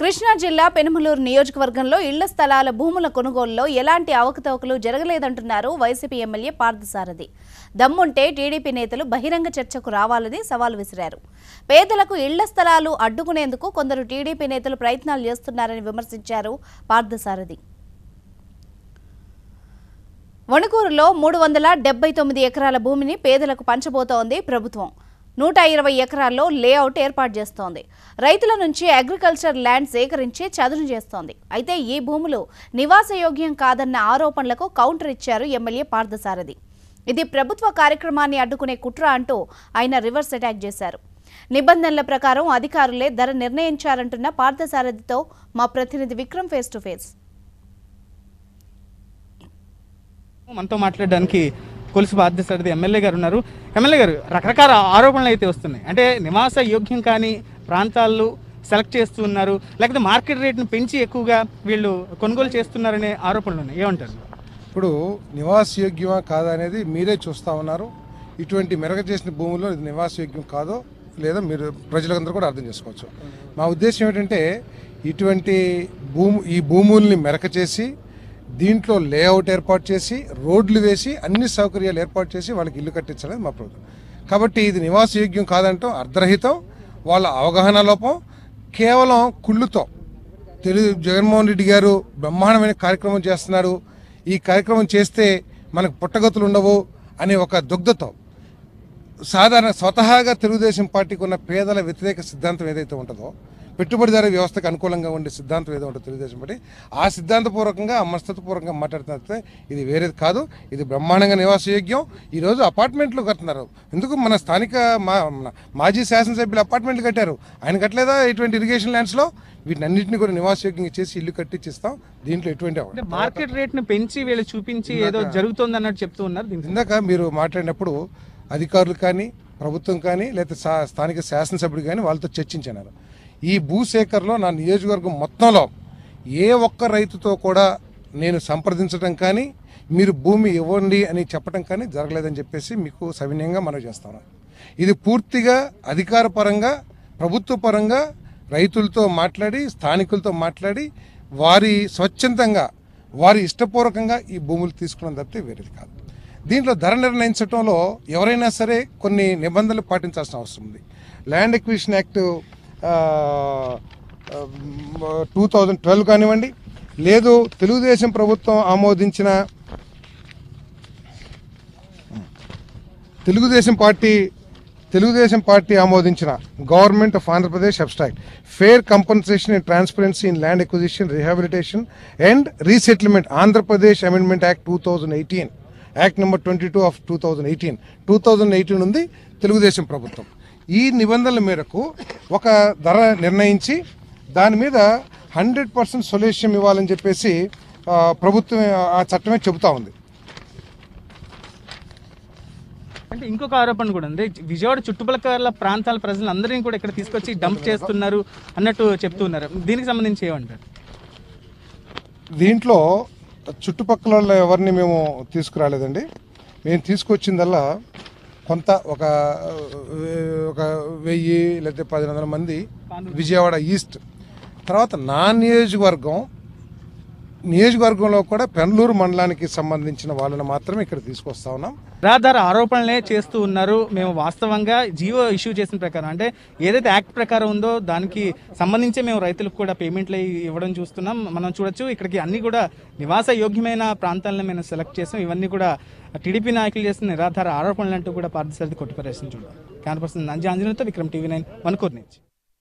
కృష్ణా జిల్లా పెనుమలూరు నియోజకవర్గంలో ఇళ్ల స్థలాల భూముల కొనుగోలులో ఎలాంటి అవకతవకలు జరగలేదంటున్నారు వైసీపీ ఎమ్మెల్యే పార్థసారథి దమ్ముంటే టీడీపీ నేతలు బహిరంగ చర్చకు రావాలని సవాల్ విసిరారు పేదలకు ఇళ్ల స్థలాలు అడ్డుకునేందుకు కొందరు టీడీపీ నేతలు ప్రయత్నాలు చేస్తున్నారని విమర్శించారు పార్థసారథి వణుకూరులో మూడు వందల డెబ్బై తొమ్మిది ఎకరాల భూమిని పేదలకు పంచబోతోంది ప్రభుత్వం నూట ఇరవై ఎకరాల్లో లేఅవుట్ ఏర్పాటు చేస్తోంది రైతుల నుంచి అగ్రికల్చర్ ల్యాండ్ సేకరించి చదును చేస్తోంది అయితే ఈ భూములు నివాసయోగ్యం కాదన్న ఆరోపణలకు కౌంటర్ ఇచ్చారు ఎమ్మెల్యే పార్థసారథి ఇది ప్రభుత్వ కార్యక్రమాన్ని అడ్డుకునే కుట్ర అంటూ ఆయన రివర్స్ అటాక్ చేశారు నిబంధనల ప్రకారం అధికారులే ధర నిర్ణయించారంటున్న పార్థసారథితో మా ప్రతినిధి విక్రమ్ ఫేస్ టు ఫేస్ మనతో మాట్లాడడానికి కొలుసు బాధ్యత ఎమ్మెల్యే గారు ఉన్నారు ఎమ్మెల్యే గారు రకరకాల ఆరోపణలు అయితే వస్తున్నాయి అంటే నివాస యోగ్యం కానీ ప్రాంతాల్లో సెలెక్ట్ చేస్తూ ఉన్నారు లేకపోతే మార్కెట్ రేట్ను పెంచి ఎక్కువగా వీళ్ళు కొనుగోలు చేస్తున్నారనే ఆరోపణలు ఉన్నాయి ఏమంటారు ఇప్పుడు నివాస యోగ్యమా కాదా అనేది మీరే చూస్తూ ఉన్నారు ఇటువంటి మెరగ చేసిన భూముల్లో ఇది నివాస యోగ్యం కాదో లేదా మీరు ప్రజలందరూ కూడా అర్థం చేసుకోవచ్చు మా ఉద్దేశం ఏంటంటే ఇటువంటి భూము ఈ భూముల్ని మెరక చేసి దీంట్లో లేఅవుట్ ఏర్పాటు చేసి రోడ్లు వేసి అన్ని సౌకర్యాలు ఏర్పాటు చేసి వాళ్ళకి ఇల్లు కట్టించాలని మా ప్రభుత్వం కాబట్టి ఇది నివాస యోగ్యం కాదంటాం అర్ధరహితం వాళ్ళ అవగాహన లోపం కేవలం కుళ్ళుతో తెలుగు జగన్మోహన్ రెడ్డి గారు బ్రహ్మాండమైన కార్యక్రమం చేస్తున్నారు ఈ కార్యక్రమం చేస్తే మనకు పుట్టగతులు ఉండవు అనే ఒక దుగ్ధతో సాధారణ స్వతహాగా తెలుగుదేశం పార్టీకి ఉన్న పేదల వ్యతిరేక సిద్ధాంతం ఏదైతే ఉంటుందో పెట్టుబడిదారు వ్యవస్థకు అనుకూలంగా ఉండే సిద్ధాంతం ఏదో ఉంటుంది తెలుగుదేశం బట్టి ఆ సిద్ధాంతపూర్వకంగా ఆ మనస్తత్వపూర్వకంగా మాట్లాడుతున్నట్లయితే ఇది వేరేది కాదు ఇది బ్రహ్మాండంగా నివాసయోగ్యం ఈరోజు అపార్ట్మెంట్లు కట్టున్నారు ఎందుకు మన స్థానిక మాజీ శాసనసభ్యులు అపార్ట్మెంట్లు కట్టారు ఆయన కట్టలేదా ఇటువంటి ఇరిగేషన్ ల్యాండ్స్లో అన్నింటినీ కూడా నివాసయోగ్యంగా చేసి ఇల్లు కట్టించిస్తాం దీంట్లో ఎటువంటి మార్కెట్ రేట్ను పెంచి వీళ్ళు చూపించి ఏదో జరుగుతుంది అన్నట్టు చెప్తూ ఉన్నారు ఇందాక మీరు మాట్లాడినప్పుడు అధికారులు కానీ ప్రభుత్వం కానీ లేదా స్థానిక శాసనసభ్యుడు కానీ వాళ్ళతో చర్చించినారు ఈ భూసేకర్లో నా నియోజకవర్గం మొత్తంలో ఏ ఒక్క రైతుతో కూడా నేను సంప్రదించడం కానీ మీరు భూమి ఇవ్వండి అని చెప్పడం కానీ జరగలేదని చెప్పేసి మీకు సవినయంగా మనవి చేస్తాను ఇది పూర్తిగా అధికార పరంగా ప్రభుత్వ పరంగా రైతులతో మాట్లాడి స్థానికులతో మాట్లాడి వారి స్వచ్ఛందంగా వారి ఇష్టపూర్వకంగా ఈ భూములు తీసుకున్న తప్పితే వేరేది కాదు దీంట్లో ధర నిర్ణయించడంలో ఎవరైనా సరే కొన్ని నిబంధనలు పాటించాల్సిన అవసరం ఉంది land acquisition act two thousand twelve కానివ్వండి లేదు తెలుగుదేశం ప్రభుత్వం ఆమోదించిన తెలుగుదేశం పార్టీ తెలుగుదేశం పార్టీ ఆమోదించిన government of Andhra Pradesh abstract fair compensation and transparency in land acquisition rehabilitation and resettlement Andhra Pradesh amendment act two thousand eighteen act number twenty two of two thousand eighteen two thousand eighteen ఉంది తెలుగుదేశం ప్రభుత్వం ఈ నిబంధనల మేరకు ఒక ధర నిర్ణయించి దాని మీద హండ్రెడ్ పర్సెంట్ సొల్యూషన్ ఇవ్వాలని చెప్పేసి ప్రభుత్వం ఆ చట్టమే చెబుతా ఉంది అంటే ఇంకొక ఆరోపణ కూడా ఉంది విజయవాడ చుట్టుపక్కల ప్రాంతాల ప్రజలందరినీ కూడా ఇక్కడ తీసుకొచ్చి డంప్ చేస్తున్నారు అన్నట్టు చెప్తున్నారు దీనికి సంబంధించి ఏమంటారు దీంట్లో చుట్టుపక్కల ఎవరిని మేము తీసుకురాలేదండి మేము తీసుకొచ్చిందల్లా కొంత ఒక ఒక వెయ్యి లేకపోతే పదిహేను వందల మంది విజయవాడ ఈస్ట్ తర్వాత నాన్ నియోజకవర్గం నియోజకవర్గంలో కూడా పెన్లూరు మండలానికి సంబంధించిన వాళ్ళని మాత్రమే ఇక్కడ తీసుకొస్తా ఉన్నాం రాధార ఆరోపణలే చేస్తూ ఉన్నారు మేము వాస్తవంగా జీవో ఇష్యూ చేసిన ప్రకారం అంటే ఏదైతే యాక్ట్ ప్రకారం ఉందో దానికి సంబంధించి మేము రైతులకు కూడా పేమెంట్లు ఇవ్వడం చూస్తున్నాం మనం చూడొచ్చు ఇక్కడికి అన్ని కూడా నివాస యోగ్యమైన ప్రాంతాలను మేము సెలెక్ట్ చేసాం ఇవన్నీ కూడా టీడీపీ నాయకులు చేసిన నిరాధార ఆరోపణలు అంటూ కూడా పార్థసారి కొట్టిపరేసింది చూడాలి క్యాన్ పర్సన్ నంజి విక్రమ్ టీవీ నైన్ మనకూరు నుంచి